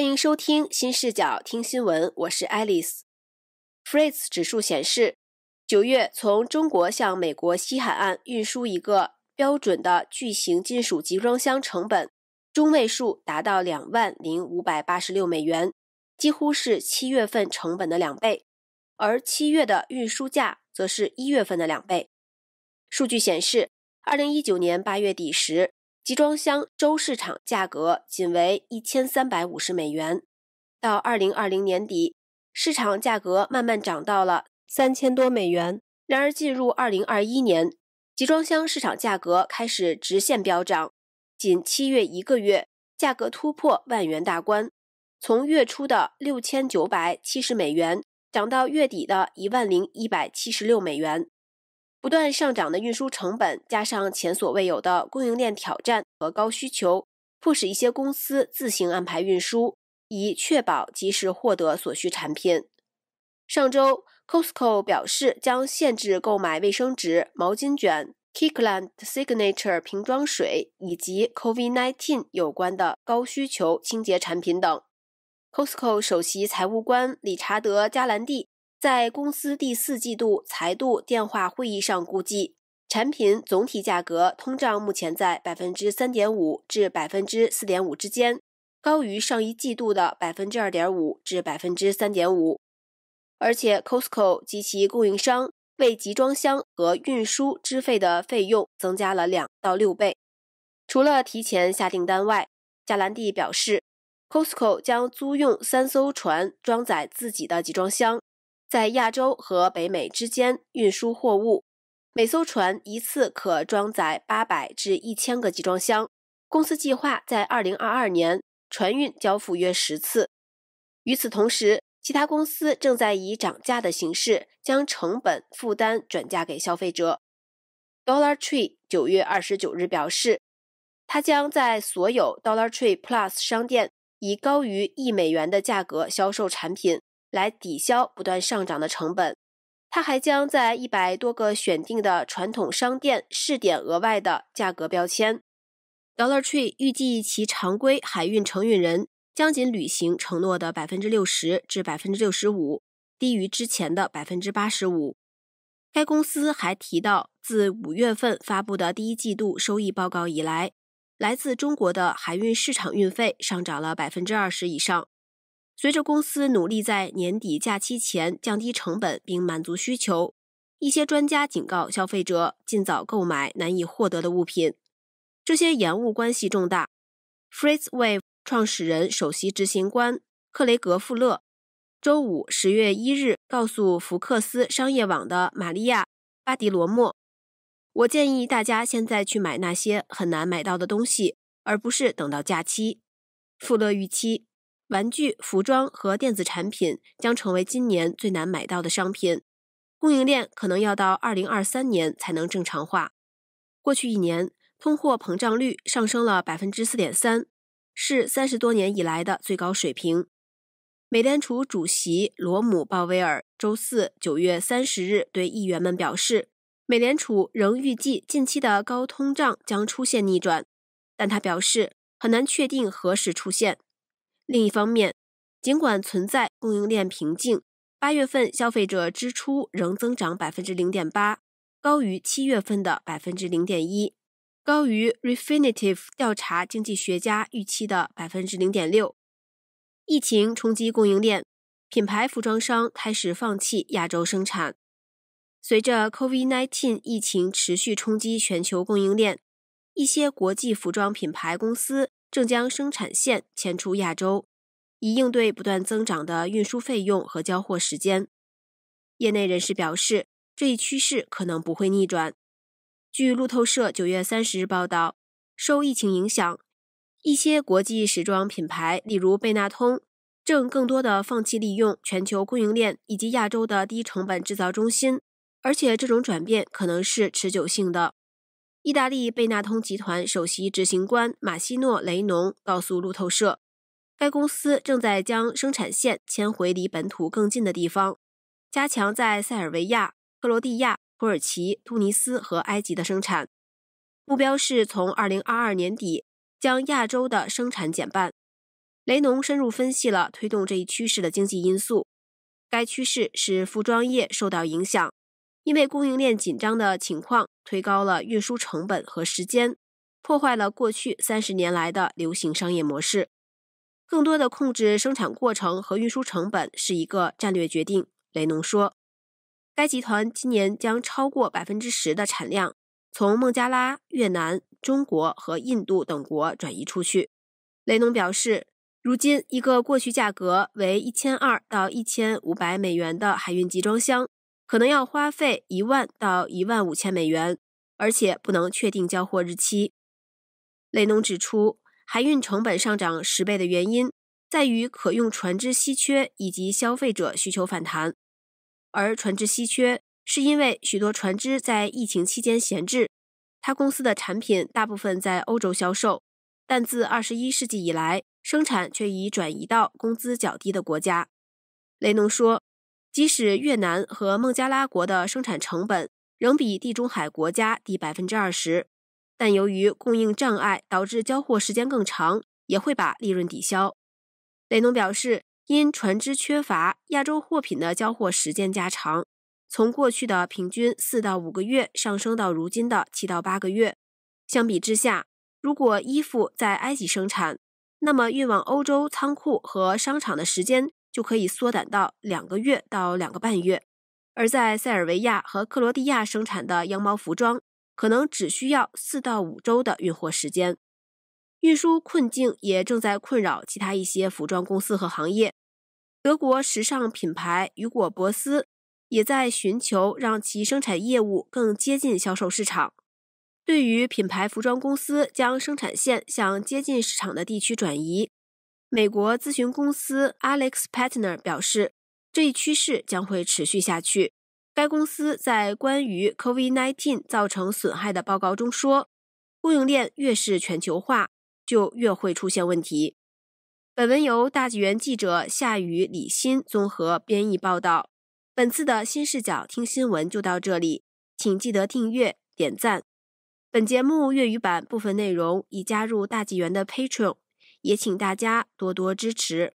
欢迎收听新视角听新闻，我是 Alice。f r e i t s 指数显示，九月从中国向美国西海岸运输一个标准的巨型金属集装箱成本中位数达到两万零五百八十六美元，几乎是七月份成本的两倍，而七月的运输价则是一月份的两倍。数据显示，二零一九年八月底时。集装箱周市场价格仅为一千三百五十美元，到二零二零年底，市场价格慢慢涨到了三千多美元。然而，进入二零二一年，集装箱市场价格开始直线飙涨，仅七月一个月，价格突破万元大关，从月初的六千九百七十美元涨到月底的一万零一百七十六美元。不断上涨的运输成本，加上前所未有的供应链挑战和高需求，迫使一些公司自行安排运输，以确保及时获得所需产品。上周，Costco 表示将限制购买卫生纸、毛巾卷、Kirkland Signature 瓶装水以及 COVID-19 有关的高需求清洁产品等。Costco 首席财务官理查德·加兰蒂。在公司第四季度财度电话会议上，估计产品总体价格通胀目前在百分之三点五至百分之四点五之间，高于上一季度的百分之二点五至百分之三点五。而且，Costco 及其供应商为集装箱和运输支费的费用增加了两到六倍。除了提前下订单外，加兰蒂表示，Costco 将租用三艘船装载自己的集装箱。在亚洲和北美之间运输货物，每艘船一次可装载八百至一千个集装箱。公司计划在二零二二年船运交付约十次。与此同时，其他公司正在以涨价的形式将成本负担转嫁给消费者。Dollar Tree 九月二十九日表示，它将在所有 Dollar Tree Plus 商店以高于一美元的价格销售产品。来抵消不断上涨的成本，它还将在一百多个选定的传统商店试点额外的价格标签。Dollar Tree 预计其常规海运承运人将仅履行承诺的百分之六十至百分之六十五，低于之前的百分之八十五。该公司还提到，自五月份发布的第一季度收益报告以来，来自中国的海运市场运费上涨了百分之二十以上。随着公司努力在年底假期前降低成本并满足需求，一些专家警告消费者尽早购买难以获得的物品。这些延误关系重大。f r e e z Wave 创始人、首席执行官克雷格·富勒，周五十月一日告诉福克斯商业网的玛利亚·巴迪罗莫：“我建议大家现在去买那些很难买到的东西，而不是等到假期。”富勒预期。玩具、服装和电子产品将成为今年最难买到的商品，供应链可能要到二零二三年才能正常化。过去一年，通货膨胀率上升了百分之四点三，是三十多年以来的最高水平。美联储主席罗姆·鲍威尔周四（九月三十日）对议员们表示，美联储仍预计近期的高通胀将出现逆转，但他表示很难确定何时出现。另一方面，尽管存在供应链瓶颈，八月份消费者支出仍增长百分之零点八，高于七月份的百分之零点一，高于 Refinitiv 调查经济学家预期的百分之零点六。疫情冲击供应链，品牌服装商开始放弃亚洲生产。随着 Covid-19 疫情持续冲击全球供应链，一些国际服装品牌公司正将生产线迁出亚洲。以应对不断增长的运输费用和交货时间，业内人士表示，这一趋势可能不会逆转。据路透社九月三十日报道，受疫情影响，一些国际时装品牌，例如贝纳通，正更多的放弃利用全球供应链以及亚洲的低成本制造中心，而且这种转变可能是持久性的。意大利贝纳通集团首席执行官马西诺·雷农告诉路透社。该公司正在将生产线迁回离本土更近的地方，加强在塞尔维亚、克罗地亚、土耳其、突尼斯和埃及的生产。目标是从二零二二年底将亚洲的生产减半。雷农深入分析了推动这一趋势的经济因素。该趋势使服装业受到影响，因为供应链紧张的情况推高了运输成本和时间，破坏了过去三十年来的流行商业模式。更多的控制生产过程和运输成本是一个战略决定，雷农说。该集团今年将超过百分之十的产量从孟加拉、越南、中国和印度等国转移出去。雷农表示，如今一个过去价格为一千二到一千五百美元的海运集装箱，可能要花费一万到一万五千美元，而且不能确定交货日期。雷农指出。海运成本上涨十倍的原因在于可用船只稀缺以及消费者需求反弹，而船只稀缺是因为许多船只在疫情期间闲置。他公司的产品大部分在欧洲销售，但自二十一世纪以来，生产却已转移到工资较低的国家。雷农说：“即使越南和孟加拉国的生产成本仍比地中海国家低百分之二十。”但由于供应障碍导致交货时间更长，也会把利润抵消。雷农表示，因船只缺乏，亚洲货品的交货时间加长，从过去的平均四到五个月上升到如今的七到八个月。相比之下，如果衣服在埃及生产，那么运往欧洲仓库和商场的时间就可以缩短到两个月到两个半月。而在塞尔维亚和克罗地亚生产的羊毛服装。可能只需要四到五周的运货时间，运输困境也正在困扰其他一些服装公司和行业。德国时尚品牌雨果博斯也在寻求让其生产业务更接近销售市场。对于品牌服装公司将生产线向接近市场的地区转移，美国咨询公司 Alex Patner 表示，这一趋势将会持续下去。该公司在关于 COVID-19 造成损害的报告中说：“供应链越是全球化，就越会出现问题。”本文由大纪元记者夏雨、李欣综合编译报道。本次的新视角听新闻就到这里，请记得订阅、点赞。本节目粤语版部分内容已加入大纪元的 Patreon，也请大家多多支持。